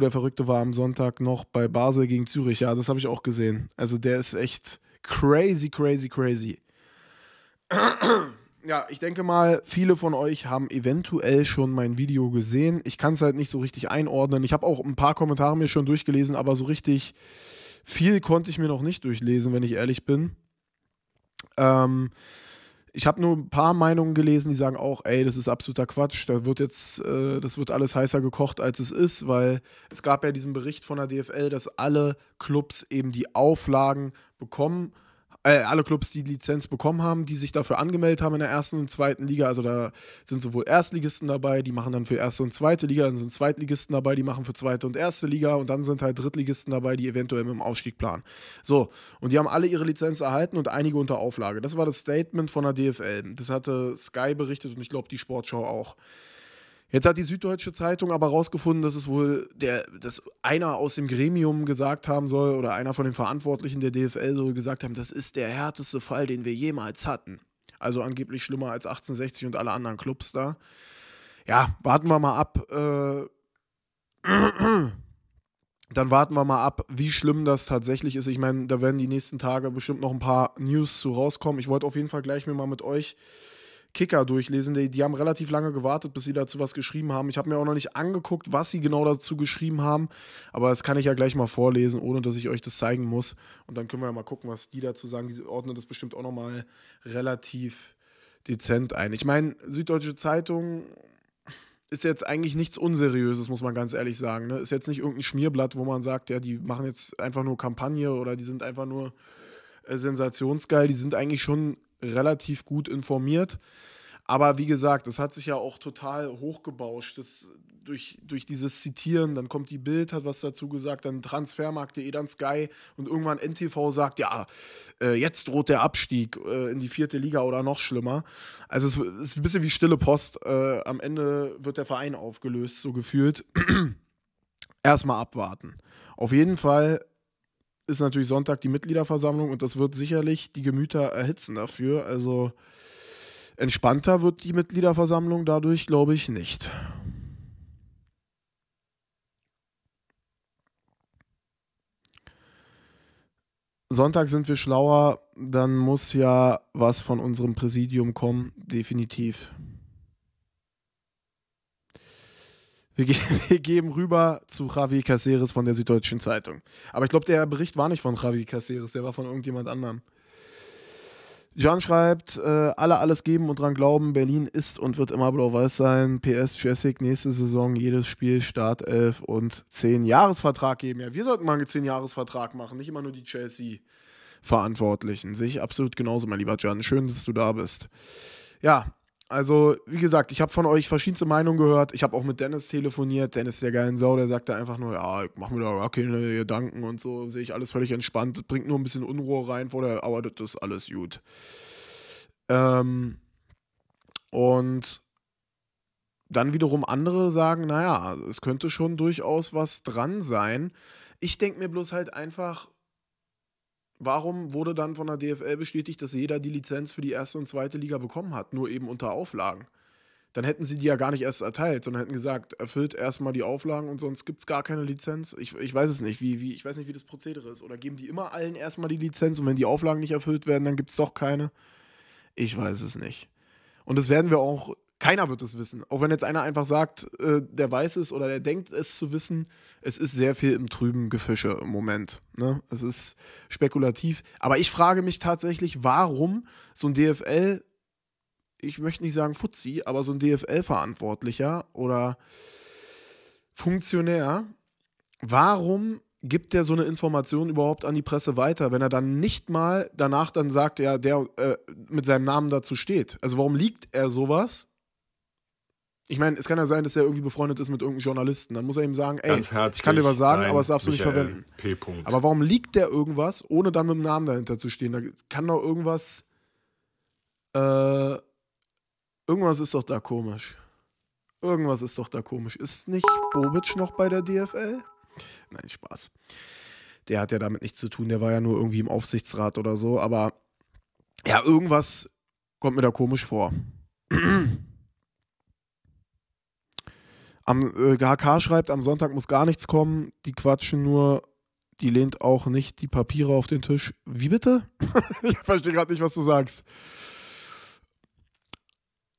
der Verrückte, war am Sonntag noch bei Basel gegen Zürich. Ja, das habe ich auch gesehen. Also der ist echt crazy, crazy, crazy. Ja, ich denke mal, viele von euch haben eventuell schon mein Video gesehen. Ich kann es halt nicht so richtig einordnen. Ich habe auch ein paar Kommentare mir schon durchgelesen, aber so richtig viel konnte ich mir noch nicht durchlesen, wenn ich ehrlich bin. Ähm, ich habe nur ein paar Meinungen gelesen, die sagen auch, ey, das ist absoluter Quatsch. Da wird jetzt, äh, das wird alles heißer gekocht, als es ist, weil es gab ja diesen Bericht von der DFL, dass alle Clubs eben die Auflagen bekommen äh, alle Clubs, die Lizenz bekommen haben, die sich dafür angemeldet haben in der ersten und zweiten Liga. Also da sind sowohl Erstligisten dabei, die machen dann für erste und zweite Liga, dann sind Zweitligisten dabei, die machen für zweite und erste Liga und dann sind halt Drittligisten dabei, die eventuell mit dem Aufstieg planen. So, und die haben alle ihre Lizenz erhalten und einige unter Auflage. Das war das Statement von der DFL. Das hatte Sky berichtet und ich glaube die Sportschau auch. Jetzt hat die Süddeutsche Zeitung aber rausgefunden, dass es wohl der, dass einer aus dem Gremium gesagt haben soll oder einer von den Verantwortlichen der DFL so gesagt haben, das ist der härteste Fall, den wir jemals hatten. Also angeblich schlimmer als 1860 und alle anderen Clubs da. Ja, warten wir mal ab. Äh, dann warten wir mal ab, wie schlimm das tatsächlich ist. Ich meine, da werden die nächsten Tage bestimmt noch ein paar News zu rauskommen. Ich wollte auf jeden Fall gleich mir mal mit euch Kicker durchlesen. Die, die haben relativ lange gewartet, bis sie dazu was geschrieben haben. Ich habe mir auch noch nicht angeguckt, was sie genau dazu geschrieben haben, aber das kann ich ja gleich mal vorlesen, ohne dass ich euch das zeigen muss. Und dann können wir ja mal gucken, was die dazu sagen. Die ordnen das bestimmt auch nochmal relativ dezent ein. Ich meine, Süddeutsche Zeitung ist jetzt eigentlich nichts Unseriöses, muss man ganz ehrlich sagen. Ne? Ist jetzt nicht irgendein Schmierblatt, wo man sagt, ja, die machen jetzt einfach nur Kampagne oder die sind einfach nur äh, sensationsgeil. Die sind eigentlich schon relativ gut informiert. Aber wie gesagt, es hat sich ja auch total hochgebauscht. Das, durch, durch dieses Zitieren, dann kommt die Bild, hat was dazu gesagt, dann Transfermarkt.de, dann Sky und irgendwann NTV sagt, ja, äh, jetzt droht der Abstieg äh, in die vierte Liga oder noch schlimmer. Also es ist ein bisschen wie stille Post. Äh, am Ende wird der Verein aufgelöst, so gefühlt. Erstmal abwarten. Auf jeden Fall ist natürlich Sonntag die Mitgliederversammlung und das wird sicherlich die Gemüter erhitzen dafür. Also entspannter wird die Mitgliederversammlung dadurch, glaube ich, nicht. Sonntag sind wir schlauer, dann muss ja was von unserem Präsidium kommen, definitiv. Wir, ge wir geben rüber zu Javi Caceres von der Süddeutschen Zeitung. Aber ich glaube, der Bericht war nicht von Javi Caceres, der war von irgendjemand anderem. Jan schreibt, äh, alle alles geben und dran glauben, Berlin ist und wird immer blau-weiß sein. PS Jessic, nächste Saison jedes Spiel Startelf und 10 Jahresvertrag geben. Ja, wir sollten mal einen 10 Jahresvertrag machen, nicht immer nur die Chelsea-Verantwortlichen. Sehe ich absolut genauso, mein lieber Jan. Schön, dass du da bist. Ja, also, wie gesagt, ich habe von euch verschiedenste Meinungen gehört. Ich habe auch mit Dennis telefoniert. Dennis ist der geilen Sau, der sagte einfach nur, ja, ich mache mir da gar keine Gedanken und so, sehe ich alles völlig entspannt. Das bringt nur ein bisschen Unruhe rein, vorher, aber das ist alles gut. Ähm, und dann wiederum andere sagen, naja, es könnte schon durchaus was dran sein. Ich denke mir bloß halt einfach, Warum wurde dann von der DFL bestätigt, dass jeder die Lizenz für die erste und zweite Liga bekommen hat, nur eben unter Auflagen? Dann hätten sie die ja gar nicht erst erteilt, sondern hätten gesagt, erfüllt erstmal die Auflagen und sonst gibt es gar keine Lizenz. Ich, ich weiß es nicht, wie, wie, ich weiß nicht, wie das Prozedere ist. Oder geben die immer allen erstmal die Lizenz und wenn die Auflagen nicht erfüllt werden, dann gibt es doch keine. Ich weiß es nicht. Und das werden wir auch keiner wird es wissen. Auch wenn jetzt einer einfach sagt, äh, der weiß es oder der denkt es zu wissen, es ist sehr viel im trüben Gefische im Moment. Ne? Es ist spekulativ. Aber ich frage mich tatsächlich, warum so ein DFL, ich möchte nicht sagen Fuzzi, aber so ein DFL-Verantwortlicher oder Funktionär, warum gibt der so eine Information überhaupt an die Presse weiter, wenn er dann nicht mal danach dann sagt, ja, der äh, mit seinem Namen dazu steht? Also warum liegt er sowas ich meine, es kann ja sein, dass er irgendwie befreundet ist mit irgendeinem Journalisten. Dann muss er ihm sagen, ey, ich kann dir was sagen, aber das darfst du nicht verwenden. P. Aber warum liegt der irgendwas, ohne dann mit dem Namen dahinter zu stehen? Da kann doch irgendwas. Äh, irgendwas ist doch da komisch. Irgendwas ist doch da komisch. Ist nicht Bobic noch bei der DFL? Nein, Spaß. Der hat ja damit nichts zu tun, der war ja nur irgendwie im Aufsichtsrat oder so, aber ja, irgendwas kommt mir da komisch vor. Am äh, HK schreibt, am Sonntag muss gar nichts kommen, die quatschen nur, die lehnt auch nicht die Papiere auf den Tisch. Wie bitte? ich verstehe gerade nicht, was du sagst.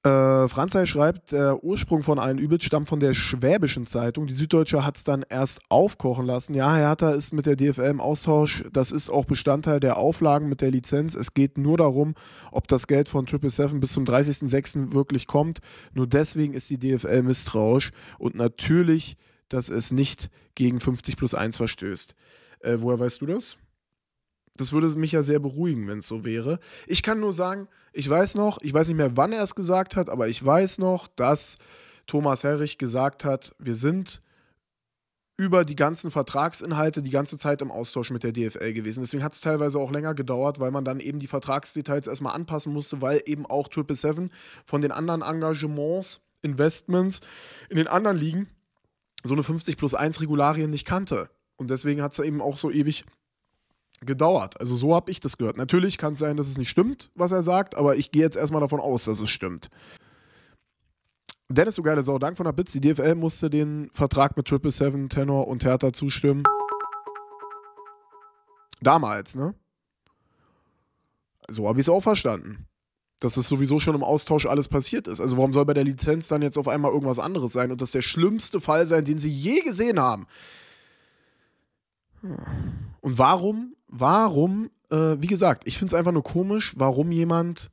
Äh, Franzai schreibt, der äh, Ursprung von allen Übels stammt von der Schwäbischen Zeitung. Die Süddeutsche hat es dann erst aufkochen lassen. Ja, Hertha ist mit der DFL im Austausch. Das ist auch Bestandteil der Auflagen mit der Lizenz. Es geht nur darum, ob das Geld von 777 bis zum 30.06. wirklich kommt. Nur deswegen ist die DFL misstrauisch. Und natürlich, dass es nicht gegen 50 plus 1 verstößt. Äh, woher weißt du das? Das würde mich ja sehr beruhigen, wenn es so wäre. Ich kann nur sagen, ich weiß noch, ich weiß nicht mehr, wann er es gesagt hat, aber ich weiß noch, dass Thomas Herrich gesagt hat, wir sind über die ganzen Vertragsinhalte die ganze Zeit im Austausch mit der DFL gewesen. Deswegen hat es teilweise auch länger gedauert, weil man dann eben die Vertragsdetails erstmal anpassen musste, weil eben auch Triple Seven von den anderen Engagements, Investments in den anderen Ligen so eine 50 plus 1 Regularien nicht kannte. Und deswegen hat es eben auch so ewig gedauert. Also so habe ich das gehört. Natürlich kann es sein, dass es nicht stimmt, was er sagt, aber ich gehe jetzt erstmal davon aus, dass es stimmt. Dennis, du geile Sau, Dank von der Bits. Die DFL musste den Vertrag mit 777, Tenor und Hertha zustimmen. Damals, ne? So habe ich es auch verstanden. Dass es das sowieso schon im Austausch alles passiert ist. Also warum soll bei der Lizenz dann jetzt auf einmal irgendwas anderes sein und das der schlimmste Fall sein, den sie je gesehen haben? Und warum warum, äh, wie gesagt, ich finde es einfach nur komisch, warum jemand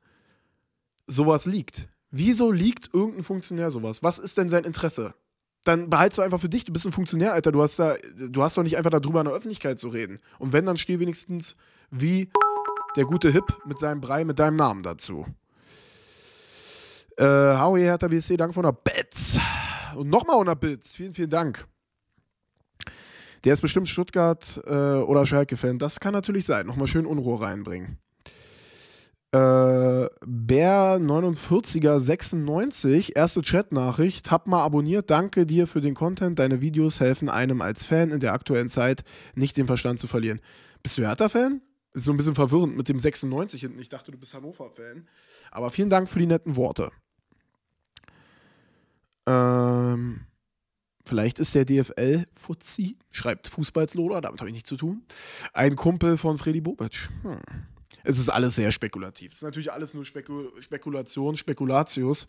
sowas liegt. Wieso liegt irgendein Funktionär sowas? Was ist denn sein Interesse? Dann behaltst du einfach für dich, du bist ein Funktionär, Alter, du hast da, du hast doch nicht einfach darüber in der Öffentlichkeit zu reden. Und wenn, dann steh wenigstens wie der gute Hip mit seinem Brei, mit deinem Namen dazu. Äh, Howie Hertha BSC, danke von der Bits. Und nochmal 100 Bits. Vielen, vielen Dank. Der ist bestimmt Stuttgart äh, oder Schalke-Fan. Das kann natürlich sein. Nochmal schön Unruhe reinbringen. Äh, Bär 49er 96, erste Chat-Nachricht. Hab mal abonniert, danke dir für den Content. Deine Videos helfen einem als Fan in der aktuellen Zeit nicht den Verstand zu verlieren. Bist du Hertha-Fan? Ist so ein bisschen verwirrend mit dem 96 hinten. Ich dachte, du bist Hannover-Fan. Aber vielen Dank für die netten Worte. Ähm. Vielleicht ist der DFL Fuzzi, schreibt Fußballsloder, damit habe ich nichts zu tun. Ein Kumpel von Freddy Bobic. Hm. Es ist alles sehr spekulativ. Es ist natürlich alles nur Spekul Spekulation, Spekulatius.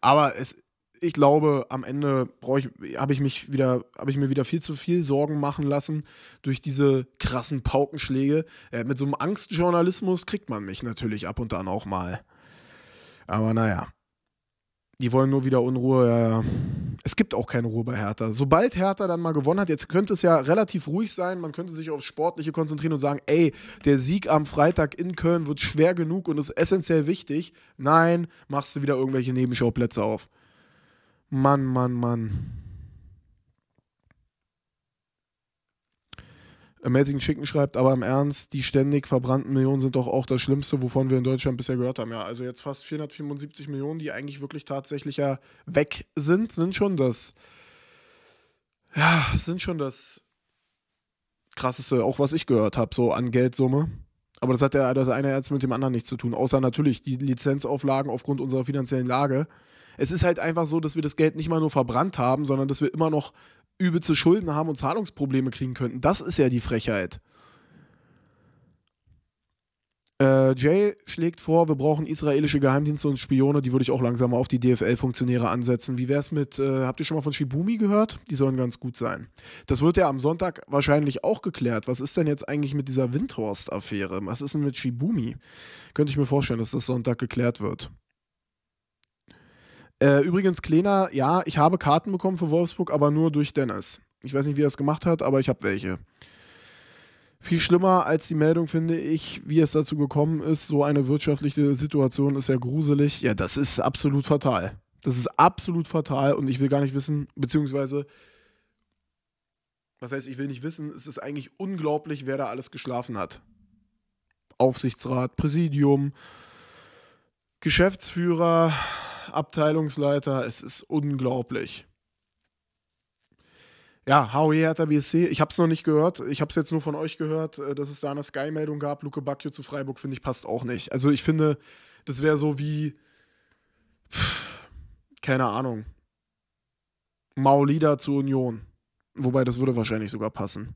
Aber es, ich glaube, am Ende habe ich mich ich mir wieder viel zu viel Sorgen machen lassen durch diese krassen Paukenschläge. Äh, mit so einem Angstjournalismus kriegt man mich natürlich ab und an auch mal. Aber naja. Die wollen nur wieder Unruhe. Ja, ja. Es gibt auch keine Ruhe bei Hertha. Sobald Hertha dann mal gewonnen hat, jetzt könnte es ja relativ ruhig sein. Man könnte sich aufs Sportliche konzentrieren und sagen: Ey, der Sieg am Freitag in Köln wird schwer genug und ist essentiell wichtig. Nein, machst du wieder irgendwelche Nebenschauplätze auf. Mann, Mann, Mann. Amazing Chicken schreibt, aber im Ernst, die ständig verbrannten Millionen sind doch auch das Schlimmste, wovon wir in Deutschland bisher gehört haben. Ja, also jetzt fast 475 Millionen, die eigentlich wirklich tatsächlich ja weg sind, sind schon das, ja, sind schon das krasseste, auch was ich gehört habe, so an Geldsumme. Aber das hat ja das eine jetzt mit dem anderen nichts zu tun, außer natürlich die Lizenzauflagen aufgrund unserer finanziellen Lage. Es ist halt einfach so, dass wir das Geld nicht mal nur verbrannt haben, sondern dass wir immer noch übelste Schulden haben und Zahlungsprobleme kriegen könnten. Das ist ja die Frechheit. Äh, Jay schlägt vor, wir brauchen israelische Geheimdienste und Spione. Die würde ich auch langsam mal auf die DFL-Funktionäre ansetzen. Wie wäre es mit, äh, habt ihr schon mal von Shibumi gehört? Die sollen ganz gut sein. Das wird ja am Sonntag wahrscheinlich auch geklärt. Was ist denn jetzt eigentlich mit dieser Windhorst-Affäre? Was ist denn mit Shibumi? Könnte ich mir vorstellen, dass das Sonntag geklärt wird. Äh, übrigens, Kleiner, ja, ich habe Karten bekommen für Wolfsburg, aber nur durch Dennis. Ich weiß nicht, wie er es gemacht hat, aber ich habe welche. Viel schlimmer als die Meldung finde ich, wie es dazu gekommen ist. So eine wirtschaftliche Situation ist ja gruselig. Ja, das ist absolut fatal. Das ist absolut fatal und ich will gar nicht wissen, beziehungsweise, was heißt, ich will nicht wissen, es ist eigentlich unglaublich, wer da alles geschlafen hat. Aufsichtsrat, Präsidium, Geschäftsführer, Abteilungsleiter. Es ist unglaublich. Ja, Howie Hertha BSC, ich habe es noch nicht gehört. Ich habe es jetzt nur von euch gehört, äh, dass es da eine Sky-Meldung gab. Luke Bacchio zu Freiburg, finde ich, passt auch nicht. Also ich finde, das wäre so wie, keine Ahnung, Maulida zu Union. Wobei, das würde wahrscheinlich sogar passen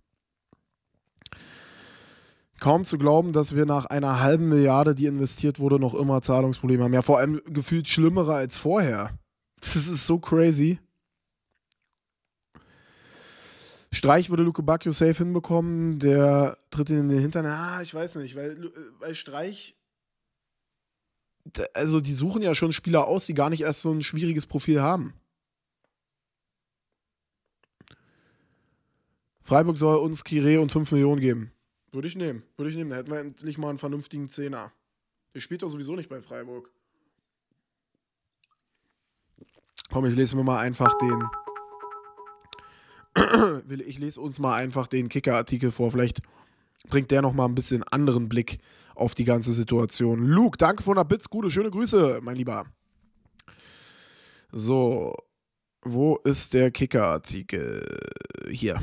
kaum zu glauben, dass wir nach einer halben Milliarde, die investiert wurde, noch immer Zahlungsprobleme haben. Ja, vor allem gefühlt schlimmere als vorher. Das ist so crazy. Streich würde Luke Bacchio safe hinbekommen. Der tritt ihn in den Hintern. Ah, ich weiß nicht, weil, äh, weil Streich. Also, die suchen ja schon Spieler aus, die gar nicht erst so ein schwieriges Profil haben. Freiburg soll uns Kire und 5 Millionen geben. Würde ich nehmen. Würde ich nehmen. Da hätten wir endlich mal einen vernünftigen Zehner. Der spielt doch sowieso nicht bei Freiburg. Komm, ich lese mir mal einfach den. Ich lese uns mal einfach den Kicker-Artikel vor. Vielleicht bringt der nochmal ein bisschen anderen Blick auf die ganze Situation. Luke, danke von der Bits. Gute, schöne Grüße, mein Lieber. So, wo ist der Kicker-Artikel? Hier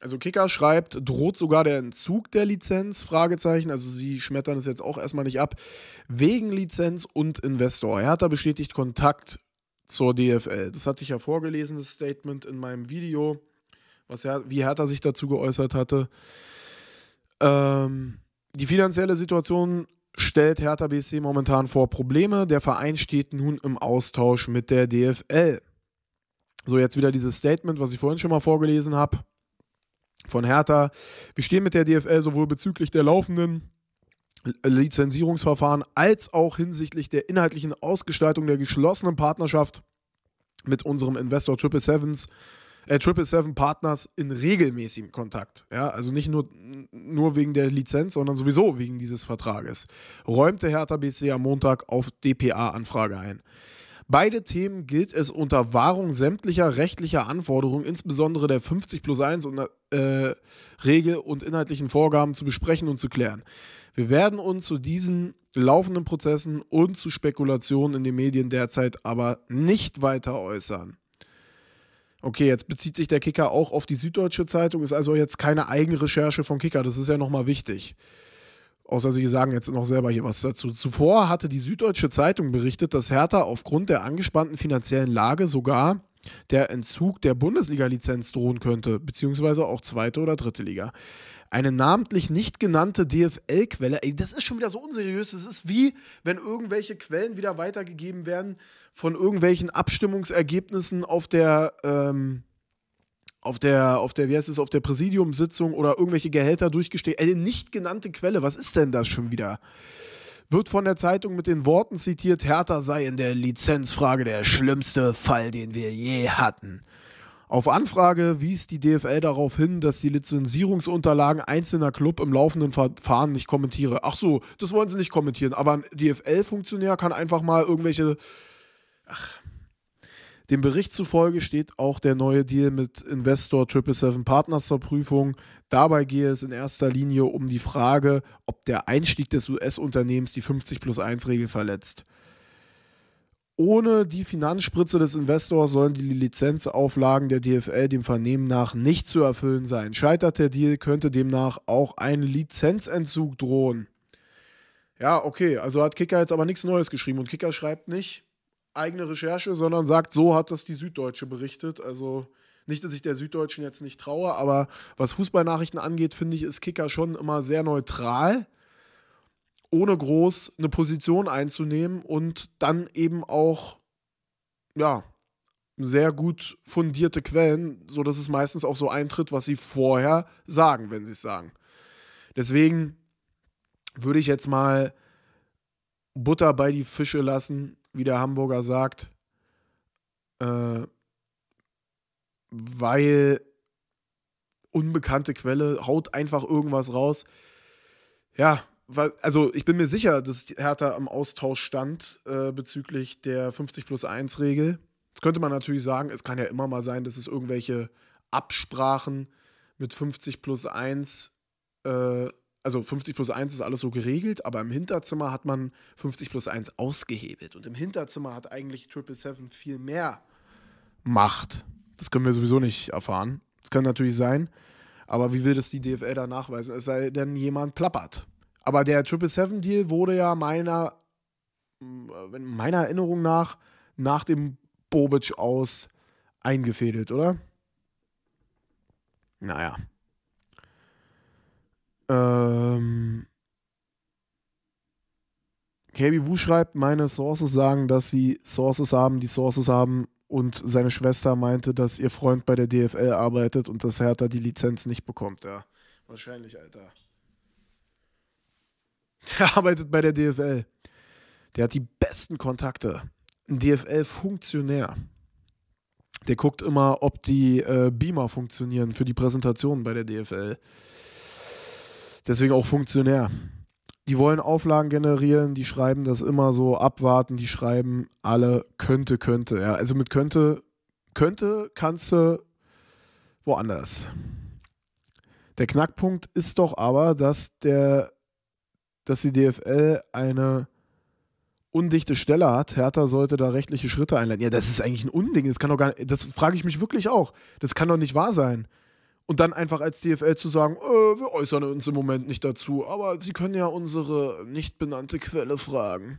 also Kicker schreibt, droht sogar der Entzug der Lizenz? Fragezeichen. Also sie schmettern es jetzt auch erstmal nicht ab. Wegen Lizenz und Investor. Hertha bestätigt Kontakt zur DFL. Das hatte ich ja vorgelesen, das Statement in meinem Video, was Her wie Hertha sich dazu geäußert hatte. Ähm, die finanzielle Situation stellt Hertha BC momentan vor Probleme. Der Verein steht nun im Austausch mit der DFL. So, jetzt wieder dieses Statement, was ich vorhin schon mal vorgelesen habe von Hertha. Wir stehen mit der DFL sowohl bezüglich der laufenden Lizenzierungsverfahren als auch hinsichtlich der inhaltlichen Ausgestaltung der geschlossenen Partnerschaft mit unserem Investor Triple Sevens. Äh, Triple Seven Partners in regelmäßigem Kontakt. Ja, also nicht nur, nur wegen der Lizenz, sondern sowieso wegen dieses Vertrages. Räumte Hertha BC am Montag auf DPA-Anfrage ein. Beide Themen gilt es unter Wahrung sämtlicher rechtlicher Anforderungen, insbesondere der 50 plus 1 und, äh, Regel und inhaltlichen Vorgaben zu besprechen und zu klären. Wir werden uns zu diesen laufenden Prozessen und zu Spekulationen in den Medien derzeit aber nicht weiter äußern. Okay, jetzt bezieht sich der Kicker auch auf die Süddeutsche Zeitung, ist also jetzt keine Eigenrecherche von Kicker, das ist ja nochmal wichtig außer Sie sagen jetzt noch selber hier was dazu. Zuvor hatte die Süddeutsche Zeitung berichtet, dass Hertha aufgrund der angespannten finanziellen Lage sogar der Entzug der Bundesliga-Lizenz drohen könnte, beziehungsweise auch zweite oder dritte Liga. Eine namentlich nicht genannte DFL-Quelle, das ist schon wieder so unseriös, das ist wie, wenn irgendwelche Quellen wieder weitergegeben werden von irgendwelchen Abstimmungsergebnissen auf der ähm, auf der, auf der, wie heißt es, auf der Präsidiumssitzung oder irgendwelche Gehälter durchgestellt. Eine äh, nicht genannte Quelle, was ist denn das schon wieder? Wird von der Zeitung mit den Worten zitiert, Hertha sei in der Lizenzfrage der schlimmste Fall, den wir je hatten. Auf Anfrage wies die DFL darauf hin, dass die Lizenzierungsunterlagen einzelner Club im laufenden Verfahren nicht kommentiere. Ach so, das wollen sie nicht kommentieren, aber ein DFL-Funktionär kann einfach mal irgendwelche. Ach, dem Bericht zufolge steht auch der neue Deal mit Investor 777 Partners zur Prüfung. Dabei gehe es in erster Linie um die Frage, ob der Einstieg des US-Unternehmens die 50 plus 1 Regel verletzt. Ohne die Finanzspritze des Investors sollen die Lizenzauflagen der DFL dem Vernehmen nach nicht zu erfüllen sein. Scheitert der Deal, könnte demnach auch ein Lizenzentzug drohen. Ja, okay, also hat Kicker jetzt aber nichts Neues geschrieben und Kicker schreibt nicht, eigene Recherche, sondern sagt, so hat das die Süddeutsche berichtet. Also nicht, dass ich der Süddeutschen jetzt nicht traue, aber was Fußballnachrichten angeht, finde ich, ist Kicker schon immer sehr neutral, ohne groß eine Position einzunehmen und dann eben auch, ja, sehr gut fundierte Quellen, sodass es meistens auch so eintritt, was sie vorher sagen, wenn sie es sagen. Deswegen würde ich jetzt mal Butter bei die Fische lassen wie der Hamburger sagt, äh, weil unbekannte Quelle haut einfach irgendwas raus. Ja, weil, also ich bin mir sicher, dass Hertha am Austausch stand äh, bezüglich der 50 plus 1 Regel. Jetzt könnte man natürlich sagen, es kann ja immer mal sein, dass es irgendwelche Absprachen mit 50 plus 1 äh, also 50 plus 1 ist alles so geregelt, aber im Hinterzimmer hat man 50 plus 1 ausgehebelt. Und im Hinterzimmer hat eigentlich 777 viel mehr Macht. Das können wir sowieso nicht erfahren. Das kann natürlich sein. Aber wie will das die DFL da nachweisen? Es sei denn, jemand plappert. Aber der 777-Deal wurde ja meiner, meiner Erinnerung nach nach dem Bobic aus eingefädelt, oder? Naja. Ähm, KB Wu schreibt, meine Sources sagen, dass sie Sources haben, die Sources haben und seine Schwester meinte, dass ihr Freund bei der DFL arbeitet und dass Hertha die Lizenz nicht bekommt. Ja, wahrscheinlich, Alter. Der arbeitet bei der DFL. Der hat die besten Kontakte. Ein DFL-Funktionär. Der guckt immer, ob die äh, Beamer funktionieren für die Präsentationen bei der DFL. Deswegen auch Funktionär. Die wollen Auflagen generieren, die schreiben das immer so, abwarten, die schreiben alle könnte, könnte. Ja, also mit könnte, könnte kannst du woanders. Der Knackpunkt ist doch aber, dass der, dass die DFL eine undichte Stelle hat. Hertha sollte da rechtliche Schritte einleiten. Ja, das ist eigentlich ein Unding. Das kann doch gar nicht, das frage ich mich wirklich auch. Das kann doch nicht wahr sein. Und dann einfach als DFL zu sagen, äh, wir äußern uns im Moment nicht dazu, aber Sie können ja unsere nicht benannte Quelle fragen.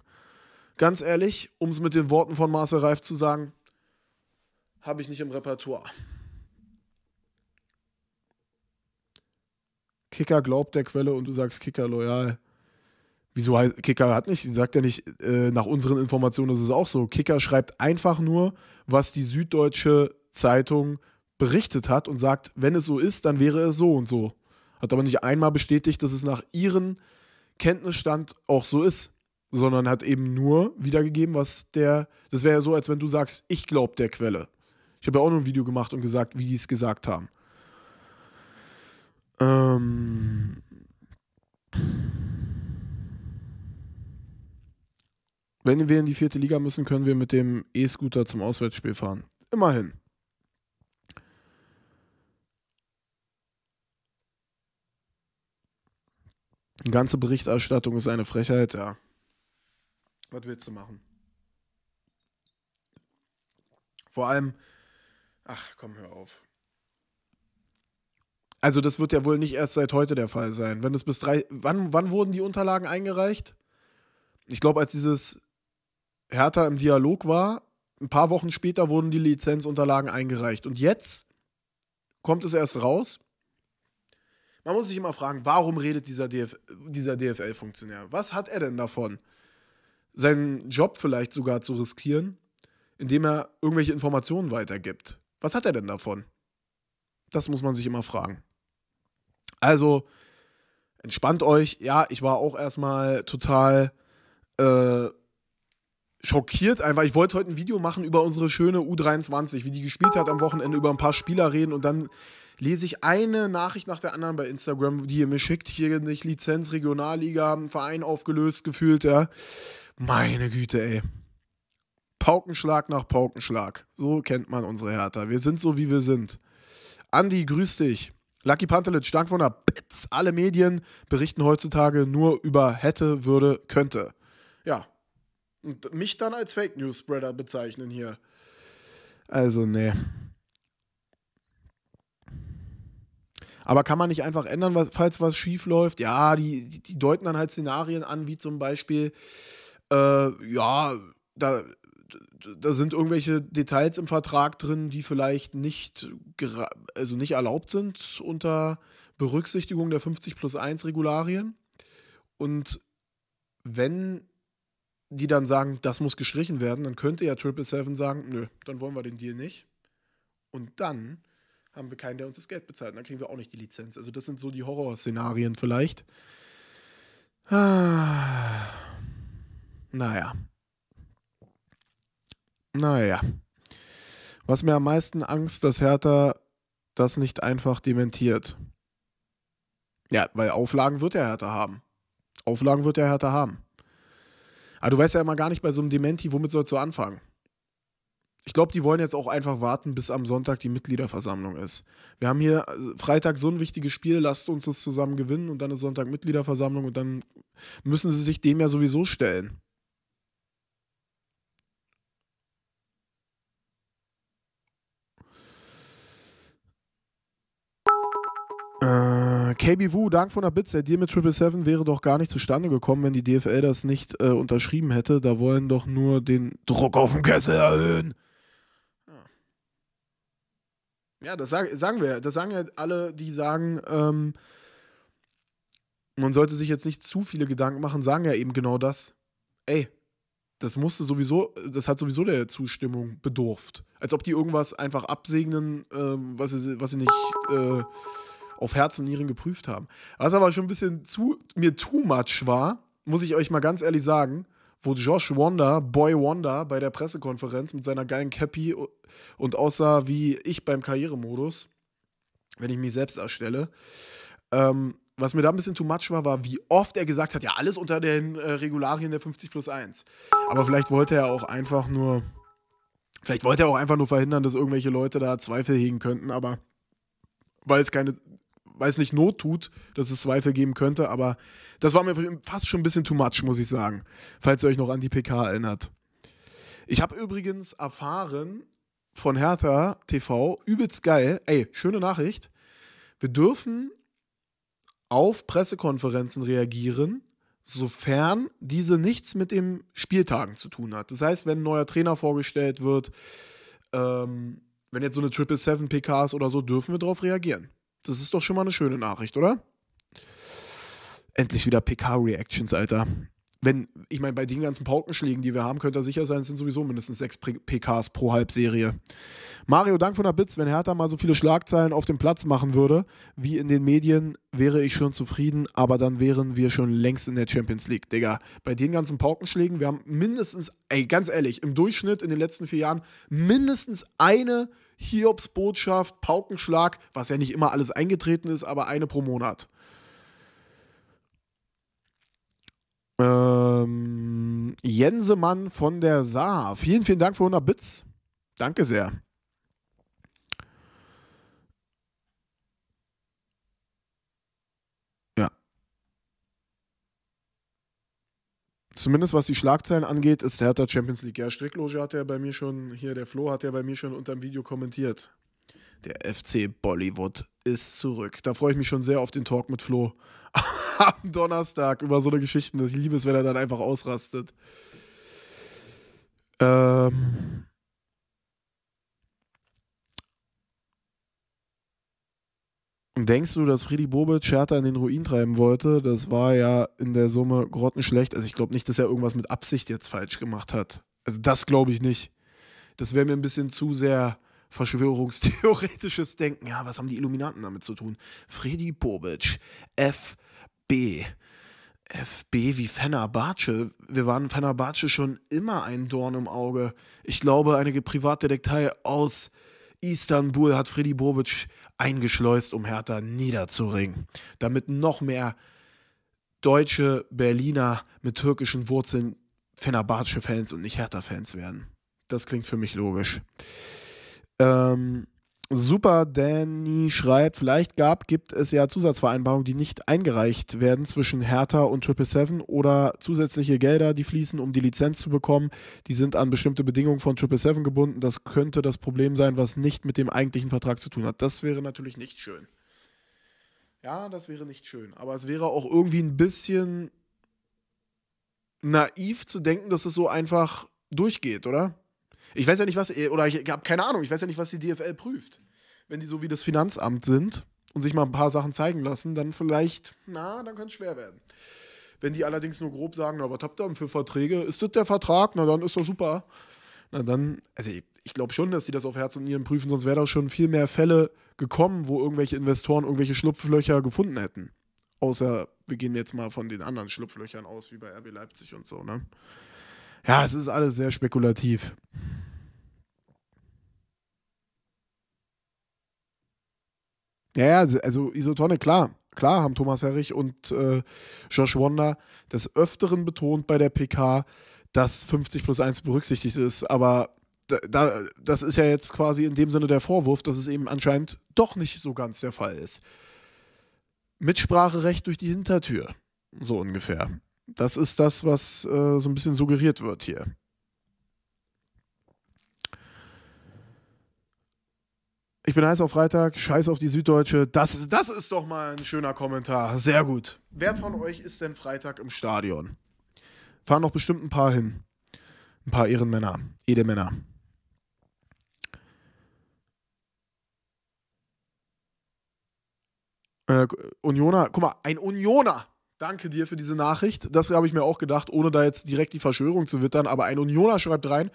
Ganz ehrlich, um es mit den Worten von Marcel Reif zu sagen, habe ich nicht im Repertoire. Kicker glaubt der Quelle und du sagst Kicker loyal. Wieso heißt Kicker hat nicht, sagt ja nicht äh, nach unseren Informationen, ist es auch so. Kicker schreibt einfach nur, was die Süddeutsche Zeitung berichtet hat und sagt, wenn es so ist, dann wäre es so und so. Hat aber nicht einmal bestätigt, dass es nach ihrem Kenntnisstand auch so ist, sondern hat eben nur wiedergegeben, was der. Das wäre ja so, als wenn du sagst, ich glaube der Quelle. Ich habe ja auch noch ein Video gemacht und gesagt, wie die es gesagt haben. Ähm. Wenn wir in die vierte Liga müssen, können wir mit dem E-Scooter zum Auswärtsspiel fahren. Immerhin. Die ganze Berichterstattung ist eine Frechheit, ja. Was willst du machen? Vor allem, ach komm, hör auf. Also, das wird ja wohl nicht erst seit heute der Fall sein. Wenn es bis drei. Wann, wann wurden die Unterlagen eingereicht? Ich glaube, als dieses Hertha im Dialog war, ein paar Wochen später wurden die Lizenzunterlagen eingereicht. Und jetzt kommt es erst raus. Man muss sich immer fragen, warum redet dieser, DF dieser DFL-Funktionär? Was hat er denn davon? Seinen Job vielleicht sogar zu riskieren, indem er irgendwelche Informationen weitergibt. Was hat er denn davon? Das muss man sich immer fragen. Also, entspannt euch. Ja, ich war auch erstmal total äh, schockiert einfach. Ich wollte heute ein Video machen über unsere schöne U23, wie die gespielt hat am Wochenende, über ein paar Spieler reden und dann lese ich eine Nachricht nach der anderen bei Instagram, die ihr mir schickt. Hier nicht Lizenz, Regionalliga, Verein aufgelöst, gefühlt, ja. Meine Güte, ey. Paukenschlag nach Paukenschlag. So kennt man unsere Hertha. Wir sind so, wie wir sind. Andi, grüß dich. Lucky Pantelic, dank von der Bitz. Alle Medien berichten heutzutage nur über hätte, würde, könnte. Ja. Und mich dann als Fake News Spreader bezeichnen hier. Also, nee. Aber kann man nicht einfach ändern, was, falls was schief läuft? Ja, die, die, deuten dann halt Szenarien an, wie zum Beispiel, äh, ja, da, da sind irgendwelche Details im Vertrag drin, die vielleicht nicht, also nicht erlaubt sind unter Berücksichtigung der 50 plus 1 Regularien. Und wenn die dann sagen, das muss gestrichen werden, dann könnte ja Triple Seven sagen, nö, dann wollen wir den Deal nicht. Und dann haben wir keinen, der uns das Geld bezahlt. Und dann kriegen wir auch nicht die Lizenz. Also das sind so die Horrorszenarien vielleicht. Ah, naja. Naja. Was mir am meisten Angst, dass Hertha das nicht einfach dementiert. Ja, weil Auflagen wird der Hertha haben. Auflagen wird der Hertha haben. Aber du weißt ja immer gar nicht bei so einem Dementi, womit sollst du anfangen? ich glaube, die wollen jetzt auch einfach warten, bis am Sonntag die Mitgliederversammlung ist. Wir haben hier äh, Freitag so ein wichtiges Spiel, lasst uns das zusammen gewinnen und dann ist Sonntag Mitgliederversammlung und dann müssen sie sich dem ja sowieso stellen. Äh, KB Wu, Dank von der Bits. Der Deal mit 777 wäre doch gar nicht zustande gekommen, wenn die DFL das nicht äh, unterschrieben hätte. Da wollen doch nur den Druck auf den Kessel erhöhen. Ja, das sag, sagen wir. Das sagen ja alle, die sagen, ähm, man sollte sich jetzt nicht zu viele Gedanken machen, sagen ja eben genau das. Ey, das musste sowieso, das hat sowieso der Zustimmung bedurft. Als ob die irgendwas einfach absegnen, äh, was, sie, was sie nicht äh, auf Herz und Nieren geprüft haben. Was aber schon ein bisschen zu mir too much war, muss ich euch mal ganz ehrlich sagen wo Josh Wonder, Boy Wonder, bei der Pressekonferenz mit seiner geilen Cappy und aussah wie ich beim Karrieremodus, wenn ich mich selbst erstelle. Ähm, was mir da ein bisschen too much war, war, wie oft er gesagt hat, ja, alles unter den äh, Regularien der 50 plus 1. Aber vielleicht wollte er auch einfach nur, vielleicht wollte er auch einfach nur verhindern, dass irgendwelche Leute da Zweifel hegen könnten, aber weil es keine weiß nicht, Not tut, dass es Zweifel geben könnte, aber das war mir fast schon ein bisschen too much, muss ich sagen, falls ihr euch noch an die PK erinnert. Ich habe übrigens erfahren von Hertha TV, übelst geil, ey, schöne Nachricht, wir dürfen auf Pressekonferenzen reagieren, sofern diese nichts mit dem Spieltagen zu tun hat. Das heißt, wenn ein neuer Trainer vorgestellt wird, ähm, wenn jetzt so eine Triple Seven PKs oder so, dürfen wir darauf reagieren. Das ist doch schon mal eine schöne Nachricht, oder? Endlich wieder PK-Reactions, Alter. Wenn, ich meine, bei den ganzen Paukenschlägen, die wir haben, könnt ihr sicher sein, es sind sowieso mindestens sechs PKs pro Halbserie. Mario, Dank von der Bits. Wenn Hertha mal so viele Schlagzeilen auf dem Platz machen würde, wie in den Medien, wäre ich schon zufrieden, aber dann wären wir schon längst in der Champions League, Digga. Bei den ganzen Paukenschlägen, wir haben mindestens, ey, ganz ehrlich, im Durchschnitt in den letzten vier Jahren mindestens eine Hiobsbotschaft, Paukenschlag, was ja nicht immer alles eingetreten ist, aber eine pro Monat. Ähm, Jensemann von der Saar. Vielen, vielen Dank für 100 Bits. Danke sehr. zumindest was die Schlagzeilen angeht, ist Hertha Champions League. Ja, Strickloge hat er bei mir schon, hier der Flo hat er bei mir schon unter dem Video kommentiert. Der FC Bollywood ist zurück. Da freue ich mich schon sehr auf den Talk mit Flo am Donnerstag über so eine Geschichte. Ich liebe es, wenn er dann einfach ausrastet. Ähm, Denkst du, dass Friedi Bobic Scherter in den Ruin treiben wollte? Das war ja in der Summe grottenschlecht. Also ich glaube nicht, dass er irgendwas mit Absicht jetzt falsch gemacht hat. Also das glaube ich nicht. Das wäre mir ein bisschen zu sehr verschwörungstheoretisches Denken. Ja, was haben die Illuminaten damit zu tun? Friedi Bobic, FB. FB wie Fenerbahce. Wir waren Fenerbahce schon immer ein Dorn im Auge. Ich glaube, eine Privatdetektei aus Istanbul hat Freddy Bobic eingeschleust, um Hertha niederzuringen, damit noch mehr deutsche Berliner mit türkischen Wurzeln Fenerbahce-Fans und nicht Hertha-Fans werden. Das klingt für mich logisch. Ähm, Super, Danny schreibt, vielleicht gab, gibt es ja Zusatzvereinbarungen, die nicht eingereicht werden zwischen Hertha und 777 oder zusätzliche Gelder, die fließen, um die Lizenz zu bekommen. Die sind an bestimmte Bedingungen von 777 gebunden. Das könnte das Problem sein, was nicht mit dem eigentlichen Vertrag zu tun hat. Das wäre natürlich nicht schön. Ja, das wäre nicht schön. Aber es wäre auch irgendwie ein bisschen naiv zu denken, dass es so einfach durchgeht, oder? Ich weiß ja nicht, was, oder ich habe keine Ahnung, ich weiß ja nicht, was die DFL prüft. Wenn die so wie das Finanzamt sind und sich mal ein paar Sachen zeigen lassen, dann vielleicht, na, dann könnte es schwer werden. Wenn die allerdings nur grob sagen, na, was habt ihr denn für Verträge? Ist das der Vertrag? Na, dann ist das super. Na, dann, also ich, ich glaube schon, dass die das auf Herz und Nieren prüfen, sonst wäre da schon viel mehr Fälle gekommen, wo irgendwelche Investoren irgendwelche Schlupflöcher gefunden hätten. Außer wir gehen jetzt mal von den anderen Schlupflöchern aus, wie bei RB Leipzig und so, ne? Ja, es ist alles sehr spekulativ. Ja, also, also Isotone, klar, klar haben Thomas Herrich und äh, Josh Wonder des Öfteren betont bei der PK, dass 50 plus 1 berücksichtigt ist, aber da, das ist ja jetzt quasi in dem Sinne der Vorwurf, dass es eben anscheinend doch nicht so ganz der Fall ist. Mitspracherecht durch die Hintertür, so ungefähr. Das ist das, was äh, so ein bisschen suggeriert wird hier. Ich bin heiß auf Freitag, scheiß auf die Süddeutsche. Das, das ist doch mal ein schöner Kommentar. Sehr gut. Wer von euch ist denn Freitag im Stadion? Fahren doch bestimmt ein paar hin. Ein paar Ehrenmänner, Edelmänner. Äh, Unioner, guck mal, ein Unioner Danke dir für diese Nachricht. Das habe ich mir auch gedacht, ohne da jetzt direkt die Verschwörung zu wittern. Aber ein Unioner schreibt rein,